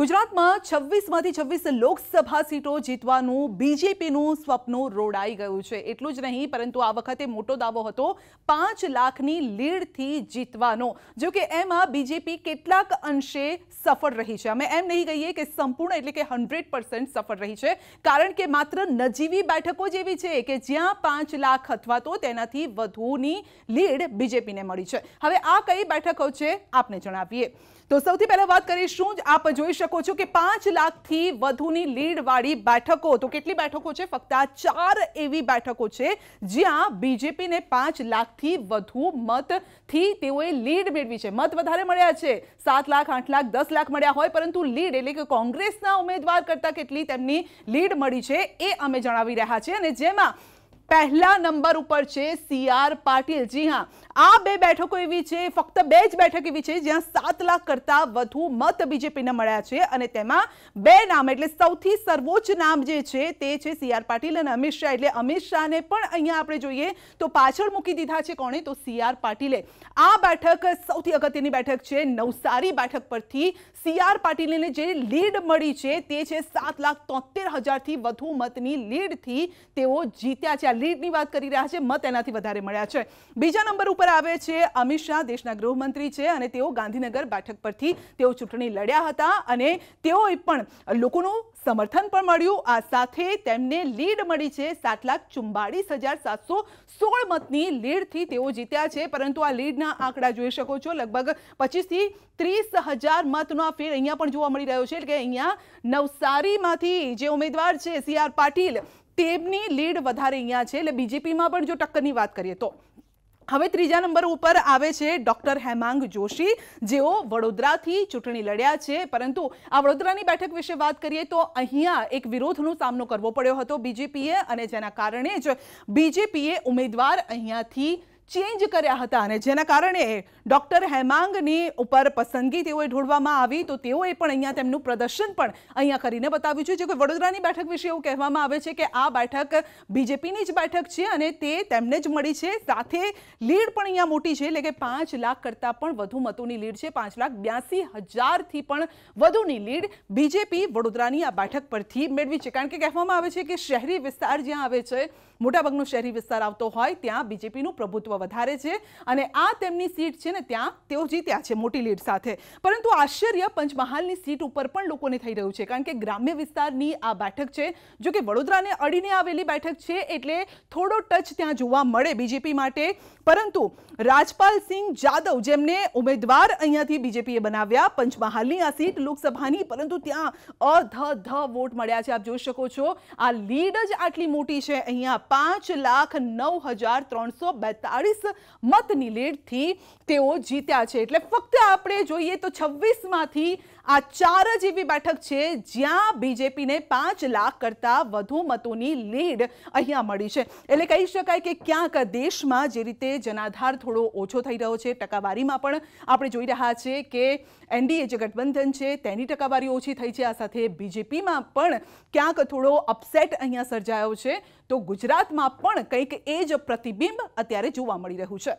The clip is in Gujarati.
ગુજરાત માં 26 માંથી 26 લોકસભા સીટો જીતવાનો બીજેપી નું સ્વપ્ન રોડાઈ ગયું છે એટલું જ નહીં પરંતુ આ વખતે મોટો દાવો હતો 5 લાખ ની લીડ થી જીતવાનો જો કે એમાં બીજેપી કેટલા કંશે સફળ રહી છે અમે એમ નહીં કહીએ કે સંપૂર્ણ એટલે કે 100% સફળ રહી છે કારણ કે માત્ર નજીવી બેઠકો જેવી છે કે જ્યાં 5 લાખ થવા તો તેનાથી વધુ ની લીડ બીજેપી ને મળી છે હવે આ કઈ બેઠકો છે આપને જણાવીએ તો સૌથી પહેલા વાત કરીશું જ આપ જોઈએ છે કોચો કે 5 લાખ થી વધુની લીડ વાળી બેઠકો તો કેટલી બેઠકો છે ફક્ત 4 એવી બેઠકો છે જ્યાં બીજેપી ને 5 લાખ થી વધુ મત થી તેઓ લીડ મેળવી છે મત વધારે મળ્યા છે 7 લાખ 8 લાખ 10 લાખ મળ્યા હોય પરંતુ લીડ એટલે કે કોંગ્રેસ ના ઉમેદવાર કરતાં કેટલી તેમની લીડ મળી છે એ અમે જણાવી રહ્યા છે અને જેમાં પહેલા નંબર ઉપર છે સીઆર પાટીલ જી હા આ બે બેઠકો એવી છે ફક્ત બે જ બેઠક એવી છે જ્યાં 7 લાખ કરતા વધુ મત બીજેપીને મળ્યા છે અને તેમાં બે નામ એટલે સૌથી સર્વોચ નામ જે છે તે છે સીઆર પાટીલ અને અમિત શા એટલે અમિત શાને પણ અહીંયા આપણે જોઈએ તો પાછળ મૂકી દીધા છે કોણે તો સીઆર પાટીલે આ બેઠક સૌથી અગત્યની બેઠક છે નવસારી બેઠક પરથી સીઆર પાટીલે જે લીડ મળી છે તે છે 773000 થી વધુ મતની લીડ થી તેઓ જીત્યા છે લીડની વાત કરી રહ્યા છે મત એનાથી વધારે મળ્યા છે બીજા નંબર ઉપર આવે છે અમિત શા દેશના ગૃહ મંત્રી છે અને તેઓ ગાંધીનગર બેઠક પરથી તેઓ ચૂંટણી લડ્યા હતા અને તેઓ પણ લોકોનું સમર્થન પર મળ્યું આ સાથે તેમને લીડ મળી છે 744716 મતની લીડથી તેઓ જીત્યા છે પરંતુ આ લીડના આંકડા જોઈ શકો છો લગભગ 25 થી 30000 મતનો ફેર અહીંયા પણ જોવા મળી રહ્યો છે એટલે કે અહીંયા નવસારીમાંથી જે ઉમેદવાર છે સી આર પાટીલ તેબની લીડ વધારે અહીંયા છે એટલે બીજેપી માં પણ જો ટક્કરની વાત કરીએ તો હવે ત્રીજા નંબર ઉપર આવે છે ડોક્ટર હેમાંગ જોશી જેઓ વડોદરા થી ચૂંટણી લડ્યા છે પરંતુ આ વડોદરાની બેઠક વિશે વાત કરીએ તો અહીંયા એક વિરોધનો સામનો કરવો પડ્યો હતો બીજેપી એ અને જેના કારણે જ બીજેપી એ ઉમેદવાર અહીંયા થી ચેન્જ કર્યા હતા અને જેના કારણે ડોક્ટર હેમાંગની ઉપર પસંદગી તેઓ ઢોળવામાં આવી તો તેઓ એ પણ અહીંયા તેમનું પ્રદર્શન પણ અહીંયા કરીને બતાવ્યું છે જે કોઈ વડોદરાની બેઠક વિશે એવું કહેવામાં આવે છે કે આ બેઠક BJP ની જ બેઠક છે અને તે તેમને જ મળી છે સાથે લીડ પણ અહીંયા મોટી છે એટલે કે 5 લાખ કરતાં પણ વધુ મતોની લીડ છે 582000 થી પણ વધુની લીડ BJP વડોદરાની આ બેઠક પરથી મેડવી ચેકણ કે કહેવામાં આવે છે કે શહેરી વિસ્તાર જ્યાં આવે છે મોટા ભાગનો શહેરી વિસ્તાર આવતો હોય ત્યાં BJP નું પ્રભુ વધારે છે અને આ તેમની સીટ છે ને ત્યાં તેઓ જીત્યા છે મોટી લીડ સાથે પરંતુ આશર્ય પંચમહાલની સીટ ઉપર પણ લોકોએ થઈ રહ્યો છે કારણ કે ગ્રામ્ય વિસ્તારની આ બેઠક છે જો કે વડોદરાને અડીને આવેલી બેઠક છે એટલે થોડો ટચ ત્યાં જોવા મળે બીજેપી માટે પરંતુ રાજપાલ Singh यादव જમને ઉમેદવાર અહીંયાથી બીજેપીએ બનાવ્યા પંચમહાલની આ સીટ લોકસભાની પરંતુ ત્યાં અર્ધ ધ વોટ મળ્યા છે આપ જોઈ શકો છો આ લીડ જ આટલી મોટી છે અહીંયા 5932 મતની લીડ થી કે ઓ જીત્યા છે એટલે ફક્ત આપણે જોઈએ તો 26 માંથી આ ચાર જ એવી બેઠક છે જ્યાં બીજેપી ને 5 લાખ કરતા વધુ મતોની લીડ અહીંયા મળી છે એટલે કહી શકાય કે ક્યાંક દેશમાં જે રીતે જનાધાર થોડો ઓછો થઈ રહ્યો છે ટકાવારીમાં પણ આપણે જોઈ રહ્યા છે કે એનડીએ জোট બંધન છે તેની ટકાવારી ઓછી થઈ છે આ સાથે બીજેપી માં પણ ક્યાંક થોડો અપસેટ અહીંયા સર્જાયો છે તો ગુજરાતમાં પણ કંઈક એ જ પ્રતિબિંબ અત્યારે જો જોવા મળી રહ્યું છે